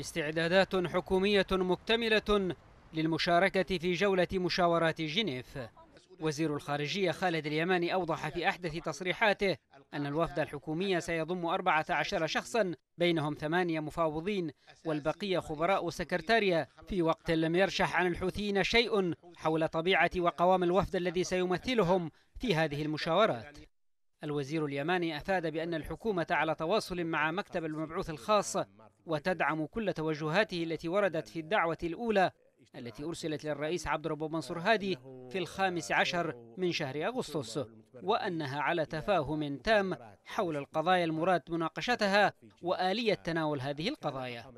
استعدادات حكومية مكتملة للمشاركة في جولة مشاورات جنيف وزير الخارجية خالد اليماني أوضح في أحدث تصريحاته أن الوفد الحكومي سيضم 14 شخصا بينهم ثمانية مفاوضين والبقية خبراء سكرتاريا في وقت لم يرشح عن الحوثيين شيء حول طبيعة وقوام الوفد الذي سيمثلهم في هذه المشاورات الوزير اليماني أفاد بأن الحكومة على تواصل مع مكتب المبعوث الخاص وتدعم كل توجهاته التي وردت في الدعوة الأولى التي أرسلت للرئيس عبد الرب منصور هادي في الخامس عشر من شهر أغسطس وأنها على تفاهم تام حول القضايا المراد مناقشتها وآلية تناول هذه القضايا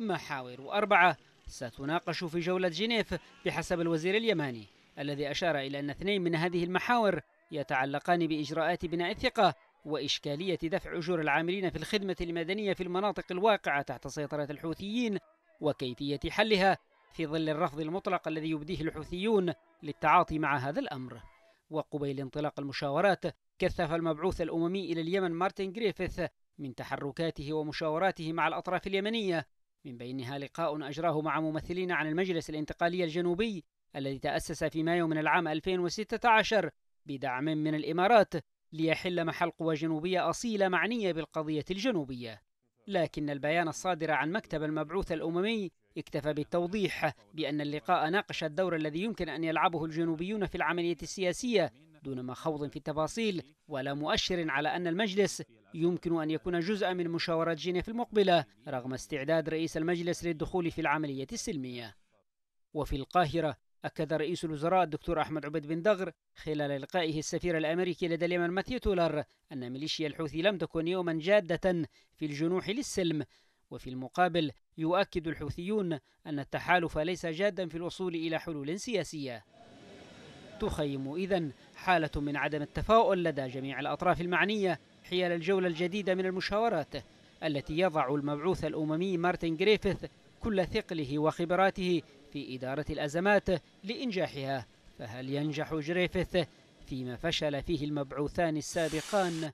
محاور أربعة ستناقش في جولة جنيف بحسب الوزير اليماني الذي أشار إلى أن اثنين من هذه المحاور يتعلقان بإجراءات بناء الثقة وإشكالية دفع أجور العاملين في الخدمة المدنية في المناطق الواقعة تحت سيطرة الحوثيين وكيفية حلها في ظل الرفض المطلق الذي يبديه الحوثيون للتعاطي مع هذا الأمر وقبيل انطلاق المشاورات كثف المبعوث الأممي إلى اليمن مارتن جريفيث من تحركاته ومشاوراته مع الأطراف اليمنية من بينها لقاء أجراه مع ممثلين عن المجلس الانتقالي الجنوبي الذي تأسس في مايو من العام 2016 بدعم من الإمارات ليحل محل قوى جنوبية أصيلة معنية بالقضية الجنوبية لكن البيان الصادر عن مكتب المبعوث الأممي اكتفى بالتوضيح بأن اللقاء ناقش الدور الذي يمكن أن يلعبه الجنوبيون في العملية السياسية دون مخوض في التفاصيل ولا مؤشر على أن المجلس يمكن أن يكون جزءا من مشاورات جنيف المقبلة رغم استعداد رئيس المجلس للدخول في العملية السلمية وفي القاهرة أكد رئيس الوزراء الدكتور أحمد عبيد بن دغر خلال لقائه السفير الأمريكي لدى اليمن ماثيو تولر أن ميليشيا الحوثي لم تكن يوما جادة في الجنوح للسلم وفي المقابل يؤكد الحوثيون أن التحالف ليس جادا في الوصول إلى حلول سياسية تخيم إذن حالة من عدم التفاؤل لدى جميع الأطراف المعنية حيال الجولة الجديدة من المشاورات التي يضع المبعوث الأممي مارتن جريفيث كل ثقله وخبراته في إدارة الأزمات لإنجاحها فهل ينجح جريفيث فيما فشل فيه المبعوثان السابقان؟